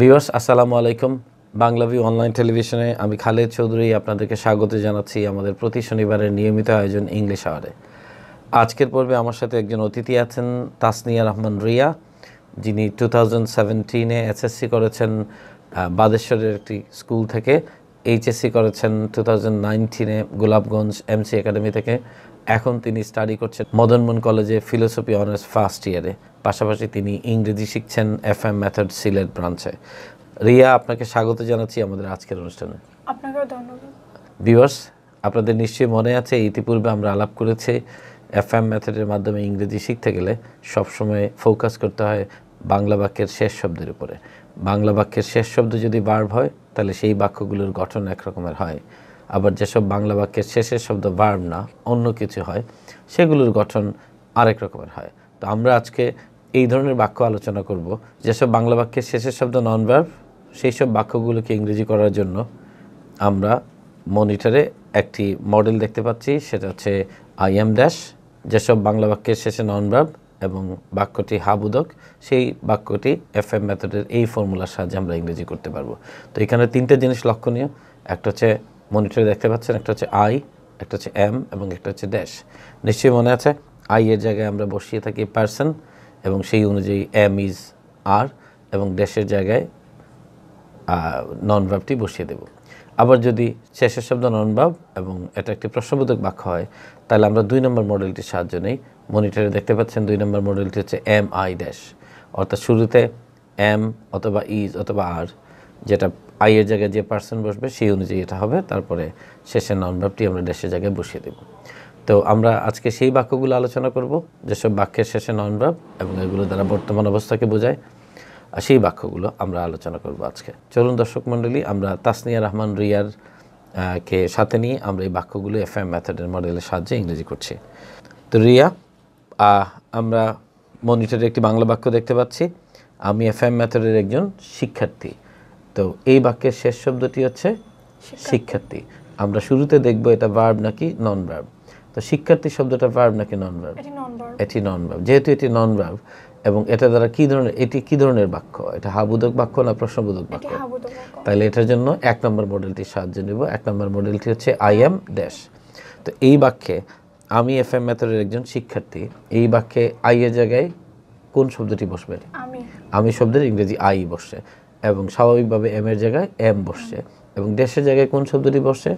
Viewers আসসালামু আলাইকুম বাংলাভি online টেলিভিশনে আমি খালেদ চৌধুরী আপনাদেরকে স্বাগত জানাচ্ছি আমাদের প্রতি শনিবারের নিয়মিত আয়োজন ইংলিশ আওয়ারে আজকের পর্বে আমার সাথে একজন অতিথি আছেন তাসনিয়া রহমান রিয়া যিনি টু থাউজেন্ড সেভেন্টিনে এসএসসি করেছেন বাদেশ্বরের একটি স্কুল থেকে এইচএসসি করেছেন টু থাউজেন্ড নাইনটিনে গোলাপগঞ্জ এমসি একাডেমি থেকে এখন তিনি স্টাডি করছেন মদনমোহন কলেজে ফিলোসফি অনার্স ফার্স্ট ইয়ারে পাশাপাশি তিনি ইংরেজি শিখছেন এফ এম মেথড সিলেট ব্রাঞ্চে রিয়া আপনাকে স্বাগত জানাচ্ছি আমাদের আজকের অনুষ্ঠানে আপনাকেও আপনাদের নিশ্চয়ই মনে আছে ইতিপূর্বে আমরা আলাপ করেছি এফ এম মেথডের মাধ্যমে ইংরেজি শিখতে গেলে সবসময় ফোকাস করতে হয় বাংলা বাক্যের শেষ শব্দের উপরে বাংলা বাক্যের শেষ শব্দ যদি বার্ভ হয় তাহলে সেই বাক্যগুলোর গঠন একরকমের হয় আবার যেসব বাংলা বাক্যের শেষের শব্দ ভার্ব না অন্য কিছু হয় সেগুলোর গঠন আরেক রকমের হয় তো আমরা আজকে এই ধরনের বাক্য আলোচনা করব যেসব বাংলা বাক্যের শেষের শব্দ নন ভার্ব সেই সব বাক্যগুলোকে ইংরেজি করার জন্য আমরা মনিটরে একটি মডেল দেখতে পাচ্ছি সেটা হচ্ছে আই এম ড্যাশ যেসব বাংলা বাক্যের শেষে নন ভার্ব এবং বাক্যটি হাবুদক সেই বাক্যটি এফ এম মেথডের এই ফর্মুলার সাহায্যে আমরা ইংরেজি করতে পারবো তো এখানে তিনটে জিনিস লক্ষণীয় একটা হচ্ছে মনিটরে দেখতে পাচ্ছেন একটা হচ্ছে আই একটা হচ্ছে এম এবং একটা হচ্ছে ড্যাশ নিশ্চয়ই মনে আছে আই এর জায়গায় আমরা বসিয়ে থাকি পার্সন এবং সেই অনুযায়ী এম ইজ আর এবং ড্যাশের জায়গায় নন বসিয়ে দেব আবার যদি শেষের শব্দ নন এবং এটা একটি প্রশ্নবোধক বাক্য হয় তাহলে আমরা দুই নম্বর মডেলটির সাহায্য নেই মনিটরে দেখতে পাচ্ছেন দুই নম্বর মডেলটি হচ্ছে এম আই ড্যাশ অর্থাৎ শুরুতে এম অথবা ইজ অথবা আর যেটা আই এর জায়গায় যে পার্সন বসবে সেই অনুযায়ী এটা হবে তারপরে শেষের নন ভাবটি আমরা ড্যাশের জায়গায় বসিয়ে দেব তো আমরা আজকে সেই বাক্যগুলো আলোচনা করব যেসব বাক্যের শেষে নন ভাব এবং এগুলো দ্বারা বর্তমান অবস্থাকে বোঝায় আর সেই বাক্যগুলো আমরা আলোচনা করব আজকে চলুন দর্শক মণ্ডলী আমরা তাসনিয়া রহমান রিয়ার কে সাথে নিয়ে আমরা এই বাক্যগুলো এফ এম মেথডের মডেলের সাহায্যে ইংরেজি করছি তো রিয়া আমরা মনিটরে একটি বাংলা বাক্য দেখতে পাচ্ছি আমি এফ এম মেথডের একজন শিক্ষার্থী তো এই বাক্যের শেষ শব্দটি হচ্ছে শিক্ষার্থী আমরা শুরুতে দেখব এটা ভার্ব নাকি নন ভার্ব তো শিক্ষার্থী শব্দটা ভার্ব নাকি নন ভার্ব এটি নন ভার্ব যেহেতু এটি নন ভার্ব এবং এটা দ্বারা কি ধরনের এটি কি ধরনের বাক্য এটা হাবুদক বাক্য না প্রশ্নবোধক বাক্য তাহলে এটার জন্য এক নম্বর মডেলটি সাহায্য নেব এক নম্বর মডেলটি হচ্ছে আই এম ড্যাশ তো এই বাক্যে আমি এফ এম মেথডের একজন শিক্ষার্থী এই বাক্যে আই এর জায়গায় কোন শব্দটি বসবে আমি শব্দের ইংরেজি আই বসে এবং স্বাভাবিকভাবে এম এর জায়গায় এম বসছে এবং দেশের জায়গায় কোন শব্দটি বসছে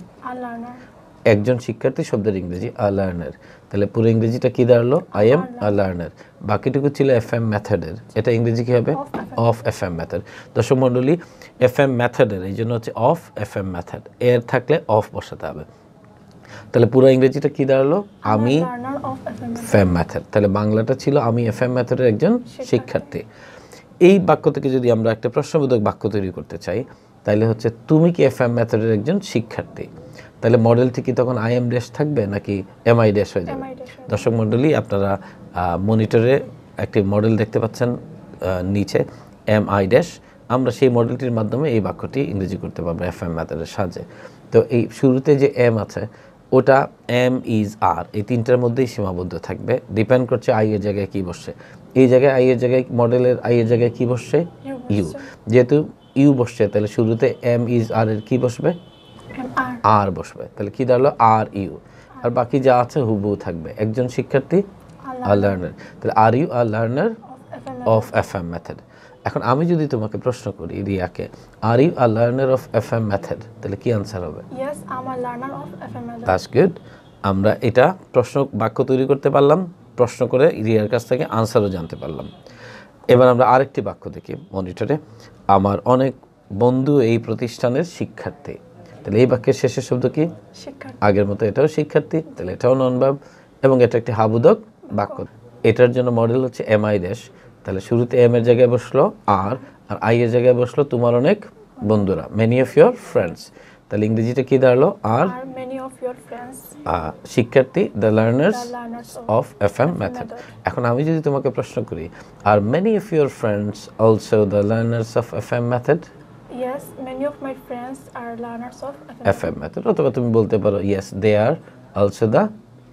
একজন শিক্ষার্থী শব্দের ইংরেজি আ লার্নার তাহলে পুরো ইংরেজিটা কি দাঁড়ালো আই এম আ লার্নার বাকিটুকু ছিল এফ এম ম্যাথডের এটা ইংরেজি কী হবে অফ এফ এম ম্যাথড দর্শক মণ্ডলী এফ এম ম্যাথডের এই জন্য হচ্ছে অফ এফ এম ম্যাথড এর থাকলে অফ বসাতে হবে তাহলে পুরো ইংরেজিটা কি দাঁড়ালো আমি ফ্যাম ম্যাথড তাহলে বাংলাটা ছিল আমি এফ এম ম্যাথডের একজন শিক্ষার্থী এই বাক্য থেকে যদি আমরা একটা প্রশ্নবোধক বাক্য তৈরি করতে চাই তাহলে হচ্ছে তুমি কি এফ এম ম্যাথডের একজন শিক্ষার্থী তাহলে মডেলটি কি তখন আই এম ড্যাশ থাকবে নাকি এম আই ড্যাশ হয়ে যাবে দর্শক মন্ডলী আপনারা মনিটরে একটি মডেল দেখতে পাচ্ছেন নিচে এম আই ড্যাশ আমরা সেই মডেলটির মাধ্যমে এই বাক্যটি ইংরেজি করতে পারবো এফ এম ম্যাথডের সাহায্যে তো এই শুরুতে যে এম আছে ওটা এম ইজ আর এই তিনটার মধ্যেই সীমাবদ্ধ থাকবে ডিপেন্ড করছে আই এর জায়গায় কী বসছে এই জায়গায় আই এর জায়গায় মডেলের আই এর জায়গায় কি বসছে ইউ যেহেতু ইউ বসছে তাহলে শুরুতে এম ইজ আর এর কি বসবে আর বসবে তাহলে কি দাঁড়ালো আর ইউ আর বাকি যা আছে হুবু থাকবে একজন শিক্ষার্থী আর লার্নার তাহলে are you are learner of F M method এখন আমি যদি তোমাকে প্রশ্ন করি রিয়াকে are you are learner of F M method তাহলে কি আনসার হবে দ্যাটস গুড আমরা এটা প্রশ্ন বাক্য তৈরি করতে পারলাম প্রশ্ন করে রিয়ার কাছ থেকে আনসারও জানতে পারলাম এবার আমরা আরেকটি বাক্য দেখি মনিটরে আমার অনেক বন্ধু এই প্রতিষ্ঠানের শিক্ষার্থী তাহলে এই বাক্যের শেষের শব্দ কি আগের মতো এটাও শিক্ষার্থী তাহলে এটাও ভাব এবং এটা একটি হাবুদক বাক্য এটার জন্য মডেল হচ্ছে এম আই ড্যাশ তাহলে শুরুতে এম এর জায়গায় বসলো আর আর আই এর জায়গায় বসলো তোমার অনেক বন্ধুরা মেনি অফ ইউর ফ্রেন্ডস তাহলে ইংরেজিটা কি দাঁড়ালো আর শিক্ষার্থী the learners of F M method এখন আমি যদি তোমাকে প্রশ্ন করি are many of your friends also the learners of F M method Yes, many of my friends are learners of FM, FM method. অথবা তুমি বলতে পারো yes, they are also the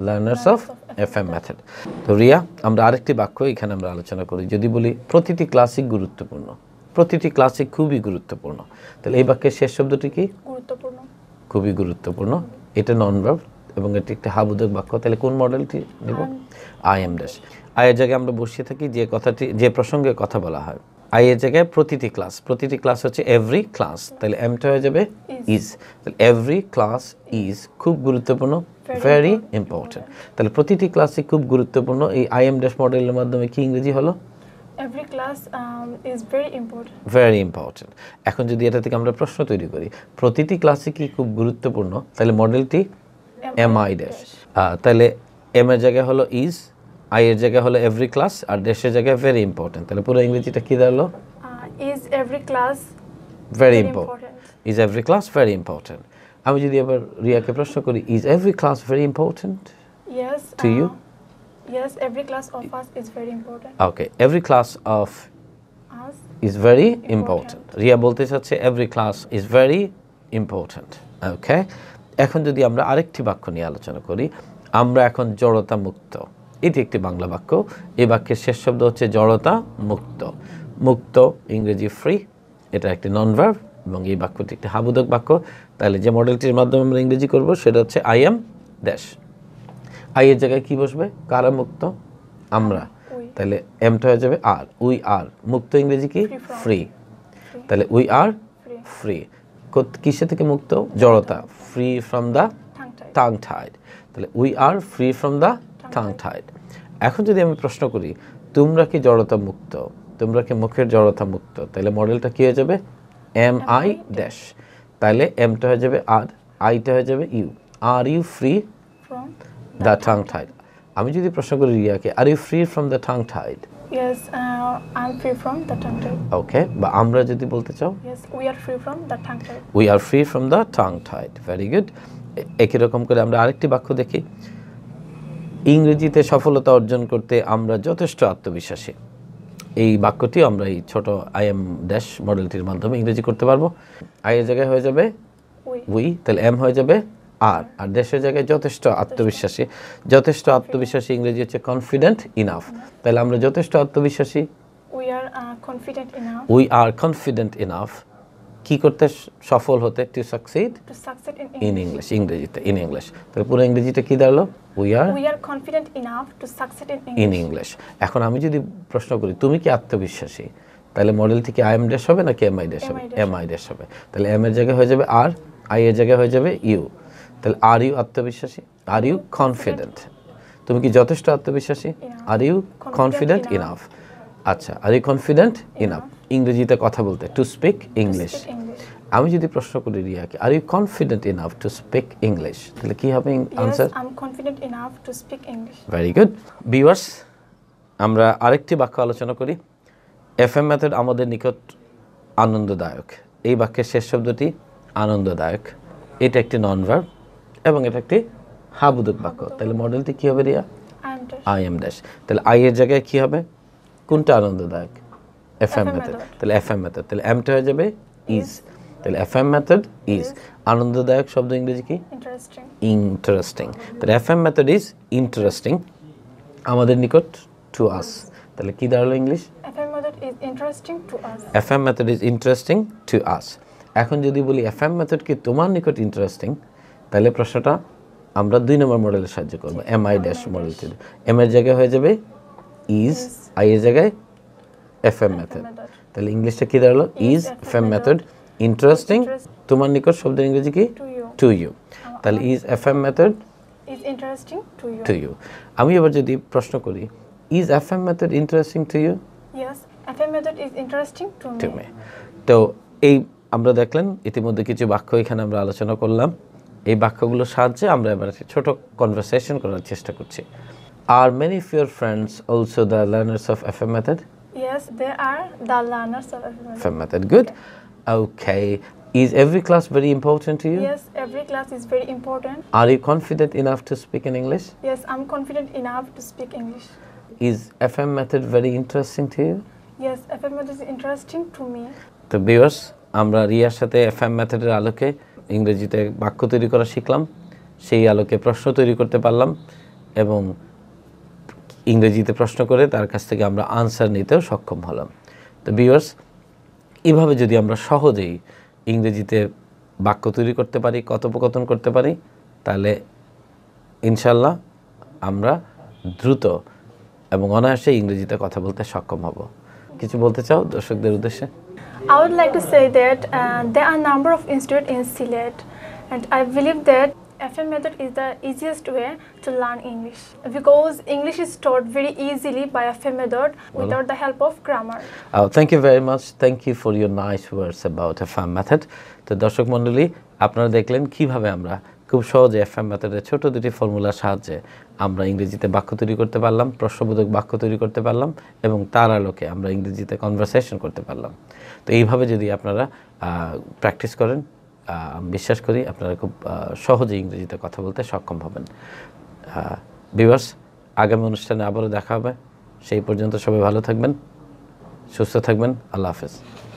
learners of F M method তো রিয়া আমরা আরেকটি বাক্য এখানে আমরা আলোচনা করি যদি বলি প্রতিটি ক্লাসই গুরুত্বপূর্ণ প্রতিটি ক্লাসে খুবই গুরুত্বপূর্ণ তাহলে এই বাক্যের শেষ শব্দটি কি গুরুত্বপূর্ণ খুবই গুরুত্বপূর্ণ এটা নন ভার্ব এবং এটি একটি হাবুদক বাক্য তাহলে কোন মডেলটি নেব আই এম ড্যাশ আয়ের জায়গায় আমরা বসিয়ে থাকি যে কথাটি যে প্রসঙ্গে কথা বলা হয় আই এর জায়গায় প্রতিটি ক্লাস প্রতিটি ক্লাস হচ্ছে এভরি ক্লাস তাহলে এমটা হয়ে যাবে ইজ তাহলে এভরি ক্লাস ইজ খুব গুরুত্বপূর্ণ ভেরি ইম্পর্ট্যান্ট তাহলে প্রতিটি ক্লাসে খুব গুরুত্বপূর্ণ এই আই এম ড্যাশ মডেলের মাধ্যমে কি ইংরেজি হলো ভেরি ইম্পর্টেন্ট um, এখন যদি এটা থেকে আমরা প্রশ্ন তৈরি করি প্রতিটি ক্লাসে কি খুব গুরুত্বপূর্ণ তাহলে মডেলটি এম আই ড্যাশ তাহলে এম এর জায়গায় হলো ইজ আই এর জায়গায় হলো এভরি ক্লাস আর ড্যাশের জায়গায় ভেরি ইম্পর্টেন্ট তাহলে পুরো ইংরেজিটা কি দাঁড়ালো is every class very important is every class very important আমি যদি আবার রিয়াকে প্রশ্ন করি is every class very important to you Yes, every class of us is very important. Okay, every class of us is very important. Riya বলতে চাচ্ছে every class is very important. Okay? এখন যদি আমরা আরেকটি বাক্য নিয়ে আলোচনা করি আমরা এখন জড়তা মুক্ত এটি একটি বাংলা বাক্য এই বাক্যের শেষ শব্দ হচ্ছে জড়তা মুক্ত মুক্ত ইংরেজি ফ্রি এটা একটি নন ভার্ব এবং এই বাক্যটি একটি হাবুদক বাক্য তাহলে যে মডেলটির মাধ্যমে আমরা ইংরেজি করব সেটা হচ্ছে আই এম দ্যাশ আই এর জায়গায় কি বসবে কারা মুক্ত আমরা তাহলে এমটা হয়ে যাবে আর উই আর মুক্ত ইংরেজি কি ফ্রি তাহলে উই আর ফ্রি কিসে থেকে মুক্ত জড়তা free from the tongue tied তাহলে we are free from the tongue tied এখন যদি আমি প্রশ্ন করি তোমরা কি জড়তা মুক্ত তোমরা কি মুখের জড়তা মুক্ত তাহলে মডেলটা কি হয়ে যাবে এম আই ড্যাশ তাহলে এমটা হয়ে যাবে আর আইটা হয়ে যাবে you are you free the tongue tied আমি যদি প্রশ্ন করি রিয়াকে are you free from the tongue tied Yes, uh, I'm free from the tongue tied. Okay, বা আমরা যদি বলতে চাও? Yes, we are free from the tongue tied. We are free from the tongue tied. Very good. একই রকম করে আমরা আরেকটি বাক্য দেখি ইংরেজিতে সফলতা অর্জন করতে আমরা যথেষ্ট আত্মবিশ্বাসী এই বাক্যটি আমরা এই ছোট আই এম ড্যাশ মডেলটির মাধ্যমে ইংরেজি করতে পারবো আই এর জায়গায় হয়ে যাবে উই তাহলে এম হয়ে যাবে আর আর দেশের জায়গায় যথেষ্ট আত্মবিশ্বাসী যথেষ্ট আত্মবিশ্বাসী ইংরেজি হচ্ছে কনফিডেন্ট ইনাফ তাহলে আমরা যথেষ্ট আত্মবিশ্বাসী উই আর কনফিডেন্ট ইনাফ কি করতে সফল হতে টু সাকসিড ইন ইংলিশ ইংরেজিতে ইন ইংলিশ তাহলে পুরো ইংরেজিতে কি দাঁড়ালো we are we are confident enough to succeed in English এখন আমি যদি প্রশ্ন করি তুমি কি আত্মবিশ্বাসী তাহলে মডেল থেকে আই এম ড্যাশ হবে নাকি এম আই ড্যাশ হবে এম আই ড্যাশ হবে তাহলে এম এর জায়গায় হয়ে যাবে আর আই এর জায়গায় হয়ে যাবে ইউ তাহলে আর ইউ আত্মবিশ্বাসী আর ইউ কনফিডেন্ট তুমি কি যথেষ্ট আত্মবিশ্বাসী আর ইউ কনফিডেন্ট ইনাফ আচ্ছা আর ইউ কনফিডেন্ট ইনাফ ইংরেজিতে কথা বলতে টু স্পিক ইংলিশ আমি যদি প্রশ্ন করি রিয়াকে are you confident enough to speak English তাহলে কি হবে answer I am confident enough to speak English very good viewers আমরা আরেকটি বাক্য আলোচনা করি এফ এম মেথড আমাদের নিকট আনন্দদায়ক এই বাক্যের শেষ শব্দটি আনন্দদায়ক এটা একটি নন ভার্ব এবং এটা একটি হাবুদুক বাক্য তাহলে মডেলটি কী হবে রিয়া আই এম ড্যাশ তাহলে আই এর জায়গায় কি হবে কোনটা আনন্দদায়ক এফ এম মেথড তাহলে এফ এম মেথড তাহলে এমটা হয়ে যাবে ইজ তাহলে এফ এম মেথড ইজ আনন্দদায়ক শব্দ ইংরেজি কি ইন্টারেস্টিং তাহলে F M method is interesting আমাদের নিকট টু আস তাহলে কি দাঁড়ালো English F M method is interesting to us এখন যদি বলি এফ এম মেথড কি তোমার নিকট ইন্টারেস্টিং তাহলে প্রশ্নটা আমরা দুই নম্বর মডেলের সাহায্য করব এম আই ড্যাশ মডেল থেকে এম এর জায়গায় হয়ে যাবে ইজ আই এর জায়গায় এফ এম মেথড তাহলে ইংলিশটা কী দাঁড়ালো is F M method interesting তোমার নিকট শব্দের ইংরেজি কি টু ইউ তাহলে is F M method to you আমি এবার যদি প্রশ্ন করি is F M method interesting to you তো এই আমরা দেখলেন ইতিমধ্যে কিছু বাক্য এখানে আমরা আলোচনা করলাম এই বাক্যগুলোর সাহায্যে আমরা এবার একটি ছোট কনভারসেশন করার চেষ্টা করছি are many of your friends also the learners of F M method Yes, they are the learners of FM method. FM method. Good. Okay. Is every class very important to you? Yes, every class is very important. Are you confident enough to speak in English? Yes, I'm confident enough to speak English. Is FM method very interesting to you? Yes, FM method is interesting to me. তো viewers আমরা রিয়ার সাথে FM মেথডের আলোকে ইংরেজিতে বাক্য তৈরি করা শিখলাম সেই আলোকে প্রশ্ন তৈরি করতে পারলাম এবং ইংরেজিতে প্রশ্ন করে তার কাছ থেকে আমরা আনসার নিতেও সক্ষম হলাম তো বিওর্স এভাবে যদি আমরা সহজেই ইংরেজিতে বাক্য তৈরি করতে পারি কথোপকথন করতে পারি তাহলে ইনশাল্লাহ আমরা দ্রুত এবং অনায়াসে ইংরেজিতে কথা বলতে সক্ষম হব কিছু বলতে চাও দর্শকদের উদ্দেশ্যে I would like to say that uh, there are a number of institutes in Silet and I believe that FM method is the easiest way to learn English because English is taught very easily by FM method without the help of grammar. Oh, thank you very much. Thank you for your nice words about FM method. তো দর্শক মণ্ডলী আপনারা দেখলেন কিভাবে আমরা খুব সহজে FM মেথডের ছোট দুটি ফর্মুলার সাহায্যে আমরা ইংরেজিতে বাক্য তৈরি করতে পারলাম প্রশ্নবোধক বাক্য তৈরি করতে পারলাম এবং তার আলোকে আমরা ইংরেজিতে কনভারসেশন করতে পারলাম তো এইভাবে যদি আপনারা প্র্যাকটিস করেন আমি বিশ্বাস করি আপনারা খুব সহজে ইংরেজিতে কথা বলতে সক্ষম হবেন বিভার্স আগামী অনুষ্ঠানে আবারও দেখা হবে সেই পর্যন্ত সবাই ভালো থাকবেন সুস্থ থাকবেন আল্লাহ হাফেজ